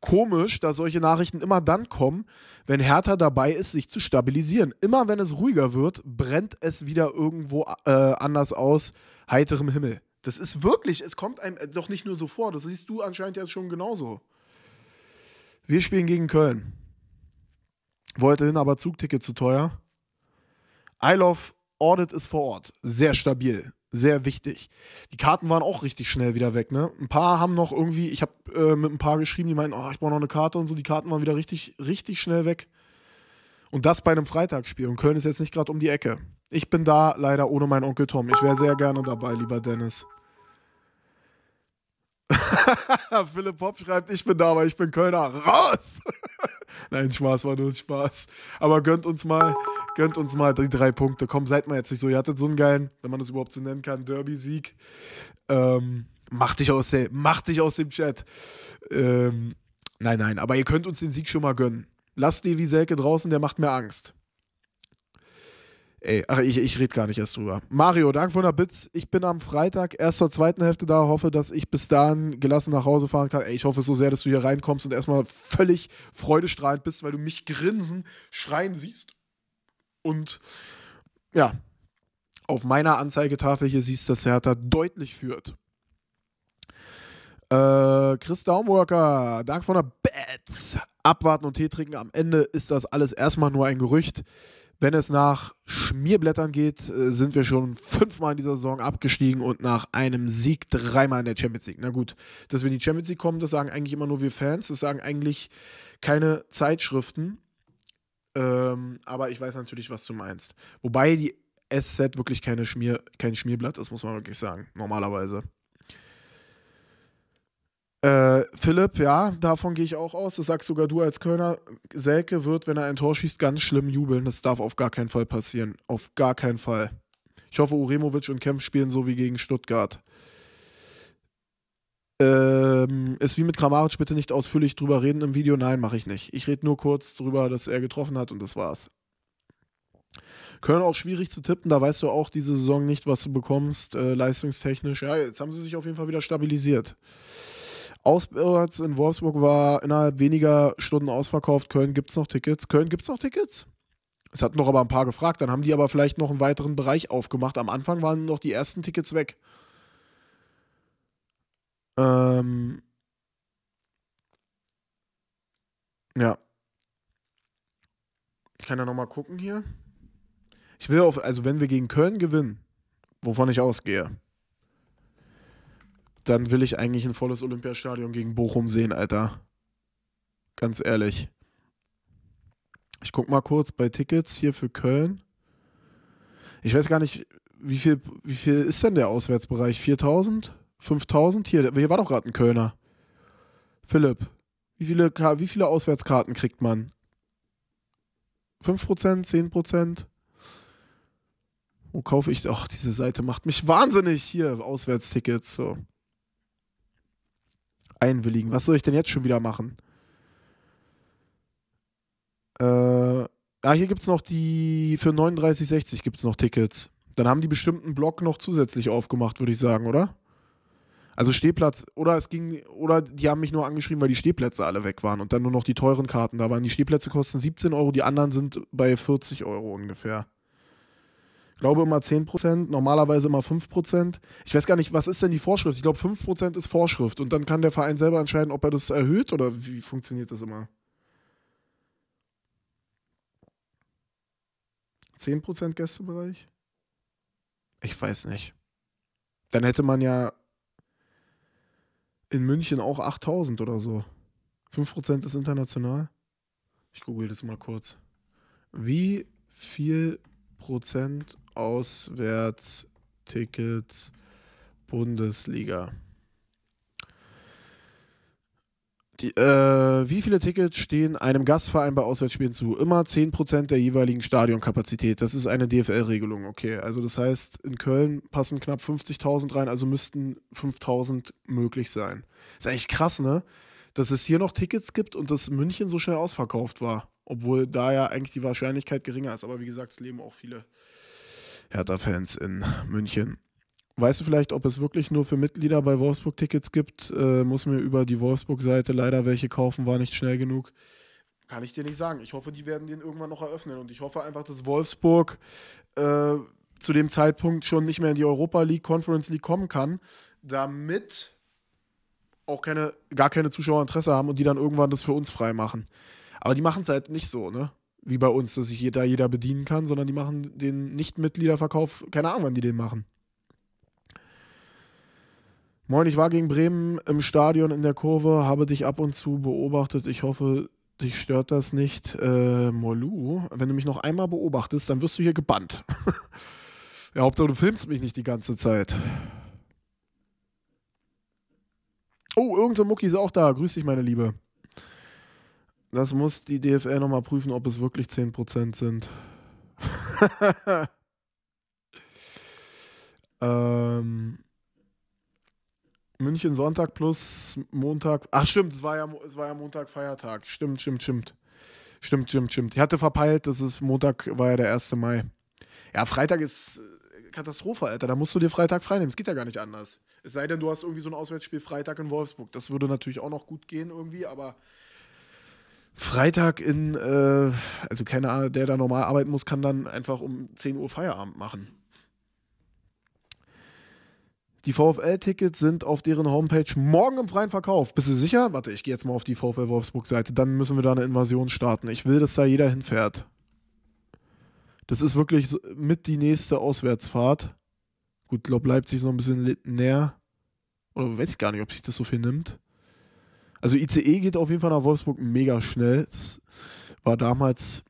komisch, dass solche Nachrichten immer dann kommen, wenn Hertha dabei ist, sich zu stabilisieren. Immer wenn es ruhiger wird, brennt es wieder irgendwo äh, anders aus, heiterem Himmel. Das ist wirklich, es kommt einem doch nicht nur so vor. Das siehst du anscheinend jetzt schon genauso. Wir spielen gegen Köln. Wollte hin, aber Zugticket zu teuer. I Love Audit ist vor Ort. Sehr stabil sehr wichtig. Die Karten waren auch richtig schnell wieder weg, ne? Ein paar haben noch irgendwie, ich habe äh, mit ein paar geschrieben, die meinten, oh, ich brauche noch eine Karte und so, die Karten waren wieder richtig, richtig schnell weg. Und das bei einem Freitagsspiel. Und Köln ist jetzt nicht gerade um die Ecke. Ich bin da leider ohne meinen Onkel Tom. Ich wäre sehr gerne dabei, lieber Dennis. Philipp Hopp schreibt, ich bin da, aber ich bin Kölner. Raus! Nein, Spaß war nur Spaß. Aber gönnt uns mal gönnt uns mal die drei Punkte. Komm, seid mal jetzt nicht so. Ihr hattet so einen geilen, wenn man das überhaupt so nennen kann, Derby-Sieg. Ähm, mach dich aus, der, mach dich aus dem Chat. Ähm, nein, nein, aber ihr könnt uns den Sieg schon mal gönnen. Lasst die Wieselke draußen, der macht mir Angst. Ey, ach, ich, ich rede gar nicht erst drüber. Mario, danke für 100 Bits. Ich bin am Freitag erst zur zweiten Hälfte da. Hoffe, dass ich bis dahin gelassen nach Hause fahren kann. Ey, ich hoffe so sehr, dass du hier reinkommst und erstmal völlig freudestrahlend bist, weil du mich grinsen, schreien siehst und ja, auf meiner Anzeigetafel hier siehst du, dass Hertha deutlich führt. Äh, Chris Daumworker, Dank von der Bats. Abwarten und Tee trinken. Am Ende ist das alles erstmal nur ein Gerücht. Wenn es nach Schmierblättern geht, äh, sind wir schon fünfmal in dieser Saison abgestiegen und nach einem Sieg dreimal in der Champions League. Na gut, dass wir in die Champions League kommen, das sagen eigentlich immer nur wir Fans, das sagen eigentlich keine Zeitschriften. Ähm, aber ich weiß natürlich, was du meinst. Wobei die SZ wirklich keine Schmier, kein Schmierblatt ist, muss man wirklich sagen, normalerweise. Äh, Philipp, ja, davon gehe ich auch aus. Das sagst sogar du als Kölner. Selke wird, wenn er ein Tor schießt, ganz schlimm jubeln. Das darf auf gar keinen Fall passieren. Auf gar keinen Fall. Ich hoffe, Uremovic und Kempf spielen so wie gegen Stuttgart. Ähm, ist wie mit Kramaric, bitte nicht ausführlich drüber reden im Video. Nein, mache ich nicht. Ich rede nur kurz drüber, dass er getroffen hat und das war's. Köln auch schwierig zu tippen, da weißt du auch diese Saison nicht, was du bekommst, äh, leistungstechnisch. Ja, jetzt haben sie sich auf jeden Fall wieder stabilisiert. Auswärts in Wolfsburg war innerhalb weniger Stunden ausverkauft. Köln gibt es noch Tickets. Köln gibt es noch Tickets? Es hatten noch aber ein paar gefragt, dann haben die aber vielleicht noch einen weiteren Bereich aufgemacht. Am Anfang waren noch die ersten Tickets weg. Ähm, ja. Ich kann ja nochmal gucken hier. Ich will auf, also wenn wir gegen Köln gewinnen, wovon ich ausgehe, dann will ich eigentlich ein volles Olympiastadion gegen Bochum sehen, Alter. Ganz ehrlich. Ich guck mal kurz bei Tickets hier für Köln. Ich weiß gar nicht, wie viel, wie viel ist denn der Auswärtsbereich? 4000? 5000? Hier, hier war doch gerade ein Kölner. Philipp, wie viele, wie viele Auswärtskarten kriegt man? 5%, 10%? Wo kaufe ich? Ach, diese Seite macht mich wahnsinnig. Hier, Auswärtstickets. So. Einwilligen. Was soll ich denn jetzt schon wieder machen? Äh, ja, ah, hier gibt es noch die, für 39,60 gibt es noch Tickets. Dann haben die bestimmten einen Block noch zusätzlich aufgemacht, würde ich sagen, oder? Also Stehplatz, oder es ging, oder die haben mich nur angeschrieben, weil die Stehplätze alle weg waren und dann nur noch die teuren Karten da waren. Die Stehplätze kosten 17 Euro, die anderen sind bei 40 Euro ungefähr. Ich glaube immer 10%, normalerweise immer 5%. Ich weiß gar nicht, was ist denn die Vorschrift? Ich glaube, 5% ist Vorschrift und dann kann der Verein selber entscheiden, ob er das erhöht oder wie funktioniert das immer? 10% Gästebereich? Ich weiß nicht. Dann hätte man ja in München auch 8000 oder so. 5% ist international. Ich google das mal kurz. Wie viel Prozent Auswärtstickets Bundesliga? Die, äh, wie viele Tickets stehen einem Gastverein bei Auswärtsspielen zu? Immer 10% der jeweiligen Stadionkapazität. Das ist eine DFL-Regelung, okay. Also das heißt, in Köln passen knapp 50.000 rein, also müssten 5.000 möglich sein. Ist eigentlich krass, ne? Dass es hier noch Tickets gibt und dass München so schnell ausverkauft war. Obwohl da ja eigentlich die Wahrscheinlichkeit geringer ist. Aber wie gesagt, es leben auch viele Hertha-Fans in München. Weißt du vielleicht, ob es wirklich nur für Mitglieder bei Wolfsburg Tickets gibt? Äh, muss mir über die Wolfsburg-Seite leider welche kaufen, war nicht schnell genug. Kann ich dir nicht sagen. Ich hoffe, die werden den irgendwann noch eröffnen. Und ich hoffe einfach, dass Wolfsburg äh, zu dem Zeitpunkt schon nicht mehr in die Europa League, Conference League kommen kann, damit auch keine, gar keine Zuschauer Interesse haben und die dann irgendwann das für uns frei machen. Aber die machen es halt nicht so, ne? Wie bei uns, dass sich da jeder bedienen kann, sondern die machen den Nicht-Mitgliederverkauf, keine Ahnung, wann die den machen. Moin, ich war gegen Bremen im Stadion in der Kurve, habe dich ab und zu beobachtet. Ich hoffe, dich stört das nicht. Äh, Molu, wenn du mich noch einmal beobachtest, dann wirst du hier gebannt. ja, Hauptsache, du filmst mich nicht die ganze Zeit. Oh, irgendein Mucki ist auch da. Grüß dich, meine Liebe. Das muss die DFL nochmal prüfen, ob es wirklich 10% sind. ähm. München Sonntag plus Montag. Ach stimmt, es war ja, es war ja Montag Feiertag. Stimmt, stimmt, stimmt. Stimmt, stimmt, stimmt. Ich hatte verpeilt, dass es Montag war ja der 1. Mai. Ja, Freitag ist äh, Katastrophe, Alter. Da musst du dir Freitag freinehmen. Es geht ja gar nicht anders. Es sei denn, du hast irgendwie so ein Auswärtsspiel Freitag in Wolfsburg. Das würde natürlich auch noch gut gehen irgendwie, aber Freitag in, äh, also Ahnung, der da normal arbeiten muss, kann dann einfach um 10 Uhr Feierabend machen. Die VfL-Tickets sind auf deren Homepage morgen im freien Verkauf. Bist du sicher? Warte, ich gehe jetzt mal auf die VfL Wolfsburg-Seite. Dann müssen wir da eine Invasion starten. Ich will, dass da jeder hinfährt. Das ist wirklich mit die nächste Auswärtsfahrt. Gut, glaube Leipzig ist noch ein bisschen näher. Oder weiß ich gar nicht, ob sich das so viel nimmt. Also ICE geht auf jeden Fall nach Wolfsburg mega schnell. Das war damals,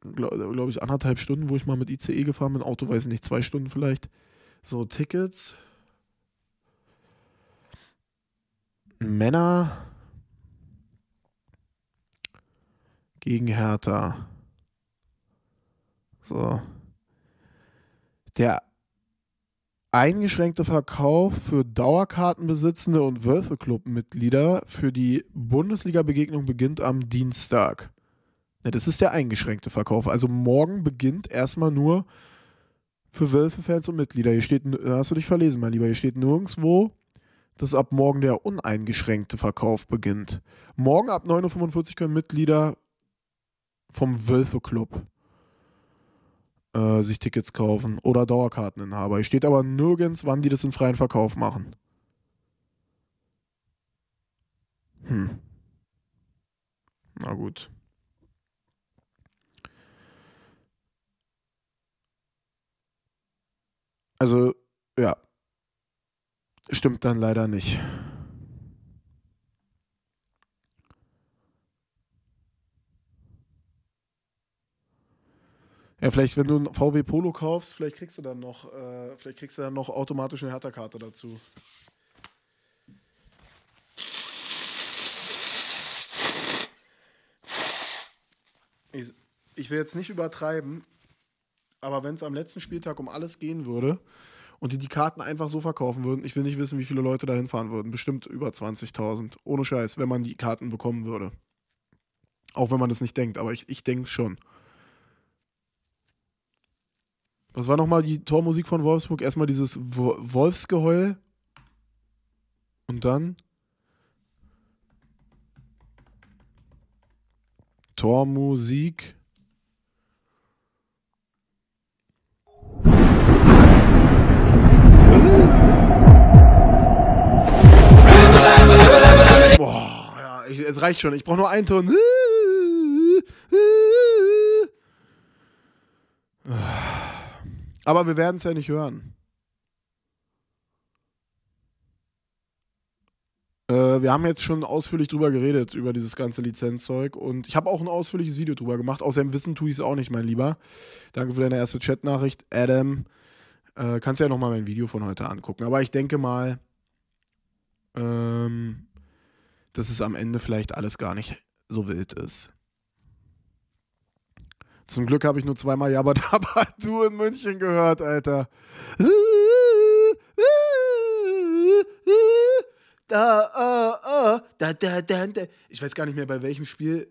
glaube glaub ich, anderthalb Stunden, wo ich mal mit ICE gefahren bin. Auto weiß ich nicht, zwei Stunden vielleicht. So, Tickets. Männer gegen Hertha. So. Der eingeschränkte Verkauf für Dauerkartenbesitzende und Wölfeclub-Mitglieder für die Bundesliga-Begegnung beginnt am Dienstag. Ja, ne, das ist der eingeschränkte Verkauf. Also morgen beginnt erstmal nur für Wölfe-Fans und Mitglieder. Hier steht, hast du dich verlesen, mein Lieber, hier steht nirgendwo dass ab morgen der uneingeschränkte Verkauf beginnt. Morgen ab 9.45 Uhr können Mitglieder vom Wölfe Club äh, sich Tickets kaufen oder Dauerkarteninhaber. Hier steht aber nirgends, wann die das in freien Verkauf machen. Hm. Na gut. Also, ja, stimmt dann leider nicht. Ja, vielleicht, wenn du ein VW Polo kaufst, vielleicht kriegst du dann noch, äh, vielleicht kriegst du dann noch automatisch eine Hertha-Karte dazu. Ich, ich will jetzt nicht übertreiben, aber wenn es am letzten Spieltag um alles gehen würde, und die die Karten einfach so verkaufen würden, ich will nicht wissen, wie viele Leute da hinfahren würden. Bestimmt über 20.000. Ohne Scheiß, wenn man die Karten bekommen würde. Auch wenn man das nicht denkt, aber ich, ich denke schon. Was war nochmal die Tormusik von Wolfsburg? Erstmal dieses Wolfsgeheul. Und dann. Tormusik. Ich, es reicht schon. Ich brauche nur einen Ton. Aber wir werden es ja nicht hören. Äh, wir haben jetzt schon ausführlich drüber geredet, über dieses ganze Lizenzzeug. Und ich habe auch ein ausführliches Video drüber gemacht. Außerdem wissen tue ich es auch nicht, mein Lieber. Danke für deine erste Chatnachricht, Adam. Äh, kannst ja nochmal mein Video von heute angucken. Aber ich denke mal, ähm, dass es am Ende vielleicht alles gar nicht so wild ist. Zum Glück habe ich nur zweimal Jabba Dabba Du in München gehört, Alter. Ah, ah, ich weiß gar nicht mehr, bei welchem Spiel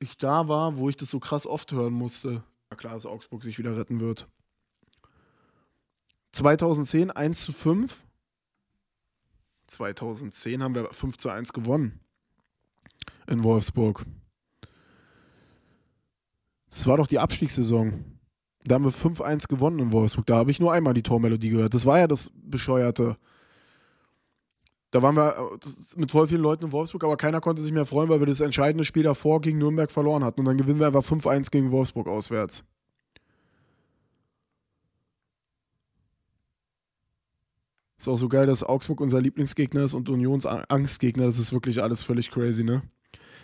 ich da war, wo ich das so krass oft hören musste. Na klar, dass Augsburg sich wieder retten wird. 2010 1 zu 5 2010 haben wir 5 zu 1 gewonnen in Wolfsburg. Das war doch die Abstiegssaison. Da haben wir 5-1 gewonnen in Wolfsburg. Da habe ich nur einmal die Tormelodie gehört. Das war ja das Bescheuerte. Da waren wir äh, mit voll vielen Leuten in Wolfsburg, aber keiner konnte sich mehr freuen, weil wir das entscheidende Spiel davor gegen Nürnberg verloren hatten. Und dann gewinnen wir einfach 5-1 gegen Wolfsburg auswärts. Ist auch so geil, dass Augsburg unser Lieblingsgegner ist und Unions Angstgegner. Das ist wirklich alles völlig crazy, ne?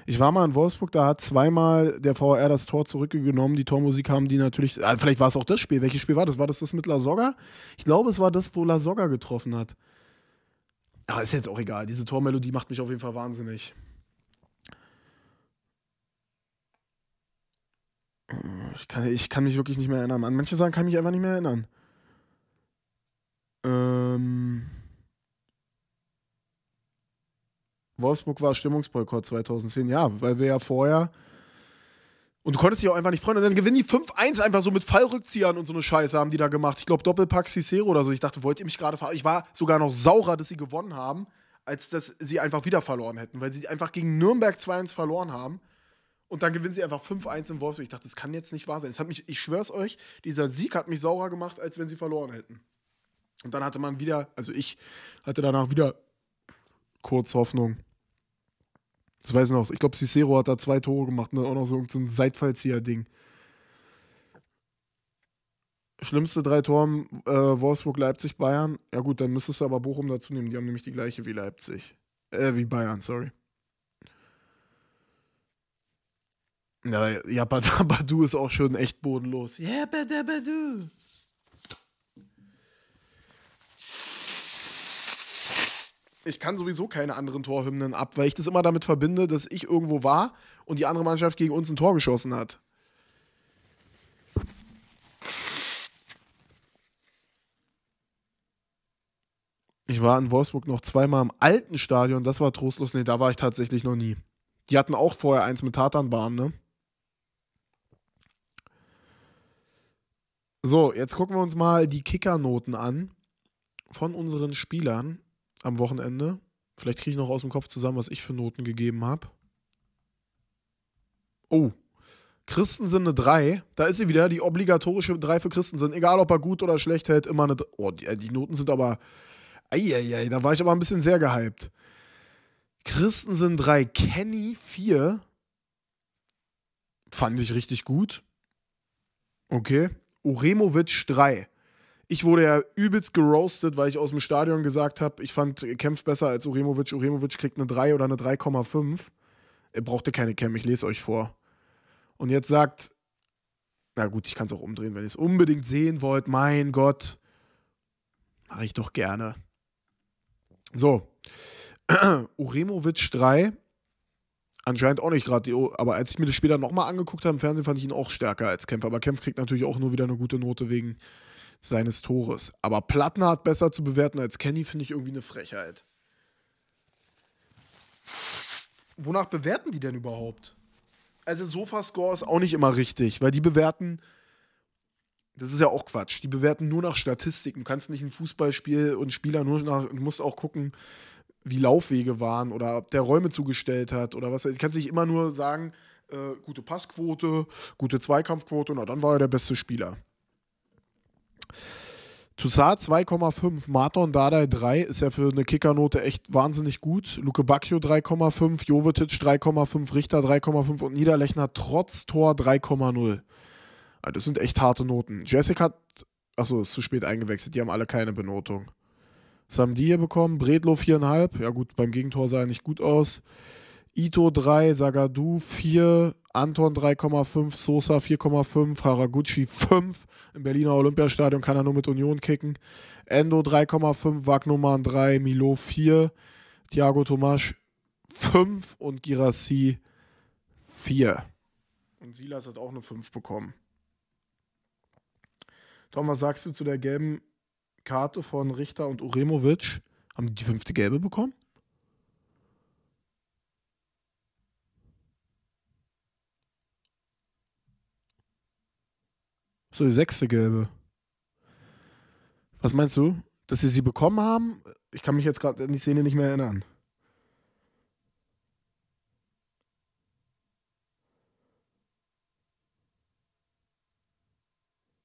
Ich war mal in Wolfsburg, da hat zweimal der VR das Tor zurückgenommen. Die Tormusik haben die natürlich. Ah, vielleicht war es auch das Spiel. Welches Spiel war das? War das das mit La Ich glaube, es war das, wo La getroffen hat. Aber ah, ist jetzt auch egal. Diese Tormelodie macht mich auf jeden Fall wahnsinnig. Ich kann, ich kann mich wirklich nicht mehr erinnern. An manche Sachen kann ich mich einfach nicht mehr erinnern. Ähm, Wolfsburg war Stimmungsboykott 2010, ja, weil wir ja vorher. Und du konntest dich auch einfach nicht freuen. Und dann gewinnen die 5-1 einfach so mit Fallrückziehern und so eine Scheiße haben die da gemacht. Ich glaube, Doppelpack Cicero oder so. Ich dachte, wollt ihr mich gerade verarschen? Ich war sogar noch saurer, dass sie gewonnen haben, als dass sie einfach wieder verloren hätten, weil sie einfach gegen Nürnberg 2-1 verloren haben. Und dann gewinnen sie einfach 5-1 in Wolfsburg. Ich dachte, das kann jetzt nicht wahr sein. hat mich, ich schwör's euch, dieser Sieg hat mich saurer gemacht, als wenn sie verloren hätten. Und dann hatte man wieder, also ich hatte danach wieder kurz Hoffnung. Das weiß ich noch. Ich glaube, Cicero hat da zwei Tore gemacht und ne? auch noch so, ein Seitfallzieher-Ding. Schlimmste drei Tore: äh, Wolfsburg, Leipzig, Bayern. Ja gut, dann müsstest du aber Bochum dazu nehmen. Die haben nämlich die gleiche wie Leipzig. Äh, wie Bayern, sorry. Ja, ja Badu ist auch schon echt bodenlos. Ja, yeah, Badu. ich kann sowieso keine anderen Torhymnen ab, weil ich das immer damit verbinde, dass ich irgendwo war und die andere Mannschaft gegen uns ein Tor geschossen hat. Ich war in Wolfsburg noch zweimal im alten Stadion, das war trostlos. Nee, da war ich tatsächlich noch nie. Die hatten auch vorher eins mit Tatanbahn, ne? So, jetzt gucken wir uns mal die Kickernoten an von unseren Spielern am Wochenende. Vielleicht kriege ich noch aus dem Kopf zusammen, was ich für Noten gegeben habe. Oh, Christensen eine 3. Da ist sie wieder, die obligatorische 3 für Christensen. Egal, ob er gut oder schlecht hält, immer eine 3. Oh, die, äh, die, Noten sind aber. Eieiei, da war ich aber ein bisschen sehr gehypt. Christensen 3, Kenny 4. Fand ich richtig gut. Okay. Uremovic 3. Ich wurde ja übelst geroastet, weil ich aus dem Stadion gesagt habe, ich fand Kempf besser als Uremovic. Uremovic kriegt eine 3 oder eine 3,5. Er brauchte keine Kempf, ich lese euch vor. Und jetzt sagt, na gut, ich kann es auch umdrehen, wenn ihr es unbedingt sehen wollt. Mein Gott, mache ich doch gerne. So, Uremovic 3, anscheinend auch nicht gerade, die. O aber als ich mir das später nochmal angeguckt habe im Fernsehen, fand ich ihn auch stärker als Kempf. Aber Kempf kriegt natürlich auch nur wieder eine gute Note wegen seines Tores. Aber Plattenhardt besser zu bewerten als Kenny finde ich irgendwie eine Frechheit. Wonach bewerten die denn überhaupt? Also Sofascore ist auch nicht immer richtig, weil die bewerten, das ist ja auch Quatsch, die bewerten nur nach Statistiken. Du kannst nicht ein Fußballspiel und Spieler nur nach, du musst auch gucken, wie Laufwege waren oder ob der Räume zugestellt hat oder was. Du kannst nicht immer nur sagen, äh, gute Passquote, gute Zweikampfquote, na dann war er der beste Spieler. Toussaint 2,5, Maton Dadai 3 ist ja für eine Kickernote echt wahnsinnig gut. Luke Bacchio 3,5, Jovetic 3,5, Richter 3,5 und Niederlechner trotz Tor 3,0. Also das sind echt harte Noten. Jessica hat, achso, ist zu spät eingewechselt, die haben alle keine Benotung. Was haben die hier bekommen, Bredlo 4,5, ja gut, beim Gegentor sah er nicht gut aus. Ito 3, Sagadu 4, Anton 3,5, Sosa 4,5, Haraguchi 5. Im Berliner Olympiastadion kann er nur mit Union kicken. Endo 3,5, Wagnumann 3, Milo 4, Thiago Tomasch 5 und Girassi 4. Und Silas hat auch eine 5 bekommen. Tom, was sagst du zu der gelben Karte von Richter und Uremovic? Haben die die fünfte gelbe bekommen? So die sechste gelbe. Was meinst du? Dass sie sie bekommen haben? Ich kann mich jetzt gerade an die Szene nicht mehr erinnern.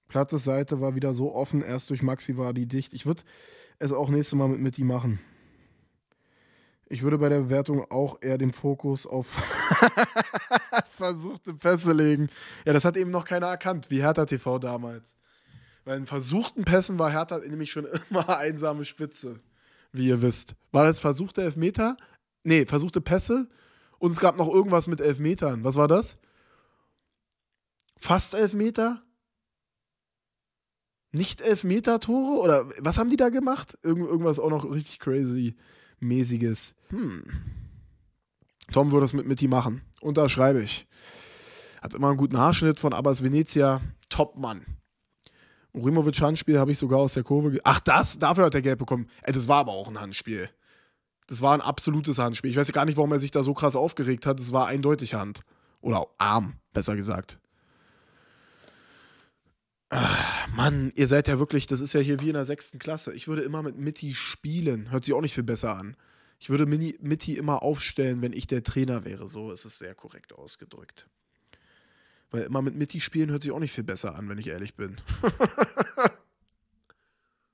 Platzes Seite war wieder so offen, erst durch Maxi war die dicht. Ich würde es auch nächstes Mal mit, Mitty machen. Ich würde bei der Bewertung auch eher den Fokus auf versuchte Pässe legen. Ja, das hat eben noch keiner erkannt, wie Hertha TV damals. Weil in versuchten Pässen war Hertha nämlich schon immer einsame Spitze, wie ihr wisst. War das versuchte Elfmeter? Nee, versuchte Pässe und es gab noch irgendwas mit Elfmetern. Was war das? Fast Elfmeter? Nicht Elfmeter-Tore? Oder was haben die da gemacht? Irgend, irgendwas auch noch richtig crazy mäßiges. Hm. Tom würde das mit Mitty machen unterschreibe ich. Hat immer einen guten Haarschnitt von Abbas Venezia, Topmann. Urimovic Handspiel habe ich sogar aus der Kurve. Ge Ach, das? Dafür hat er Geld bekommen. Ey, das war aber auch ein Handspiel. Das war ein absolutes Handspiel. Ich weiß gar nicht, warum er sich da so krass aufgeregt hat. Das war eindeutig Hand. Oder Arm, besser gesagt. Ah, Mann, ihr seid ja wirklich, das ist ja hier wie in der sechsten Klasse. Ich würde immer mit Mitty spielen. Hört sich auch nicht viel besser an. Ich würde Mitty immer aufstellen, wenn ich der Trainer wäre. So ist es sehr korrekt ausgedrückt. Weil immer mit Mitty spielen hört sich auch nicht viel besser an, wenn ich ehrlich bin.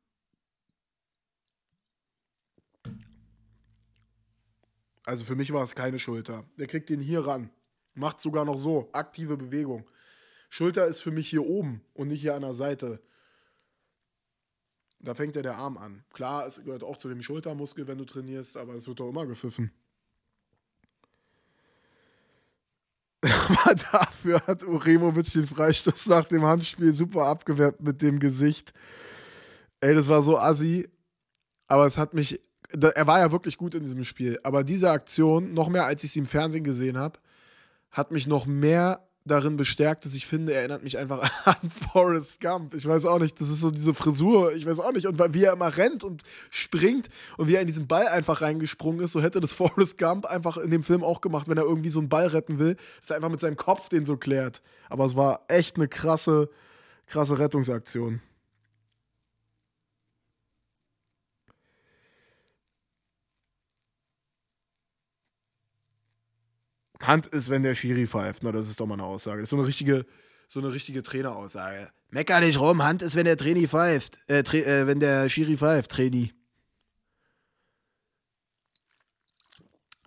also für mich war es keine Schulter. Der kriegt den hier ran. Macht sogar noch so. Aktive Bewegung. Schulter ist für mich hier oben und nicht hier an der Seite. Da fängt ja der Arm an. Klar, es gehört auch zu dem Schultermuskel, wenn du trainierst, aber es wird doch immer gepfiffen. Aber dafür hat Uremovic den Freistoß nach dem Handspiel super abgewehrt mit dem Gesicht. Ey, das war so assi. Aber es hat mich. Er war ja wirklich gut in diesem Spiel. Aber diese Aktion, noch mehr als ich sie im Fernsehen gesehen habe, hat mich noch mehr darin bestärkt, dass ich finde, erinnert mich einfach an Forrest Gump. Ich weiß auch nicht, das ist so diese Frisur, ich weiß auch nicht. Und wie er immer rennt und springt und wie er in diesen Ball einfach reingesprungen ist, so hätte das Forrest Gump einfach in dem Film auch gemacht, wenn er irgendwie so einen Ball retten will, dass er einfach mit seinem Kopf den so klärt. Aber es war echt eine krasse, krasse Rettungsaktion. Hand ist, wenn der Schiri pfeift. Na, das ist doch mal eine Aussage. Das ist so eine richtige, so eine richtige Traineraussage. Mecker nicht rum, Hand ist, wenn der Traini pfeift. Äh, tra äh, wenn der Schiri pfeift, Traini.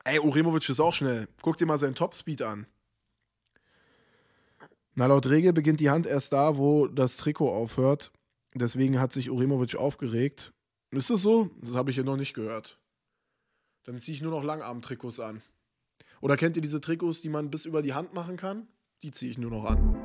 Ey, Uremovic ist auch schnell. Guck dir mal seinen Topspeed an. Na, laut Regel beginnt die Hand erst da, wo das Trikot aufhört. Deswegen hat sich Uremovic aufgeregt. Ist das so? Das habe ich ja noch nicht gehört. Dann ziehe ich nur noch Langarm-Trikots an. Oder kennt ihr diese Trikots, die man bis über die Hand machen kann? Die ziehe ich nur noch an.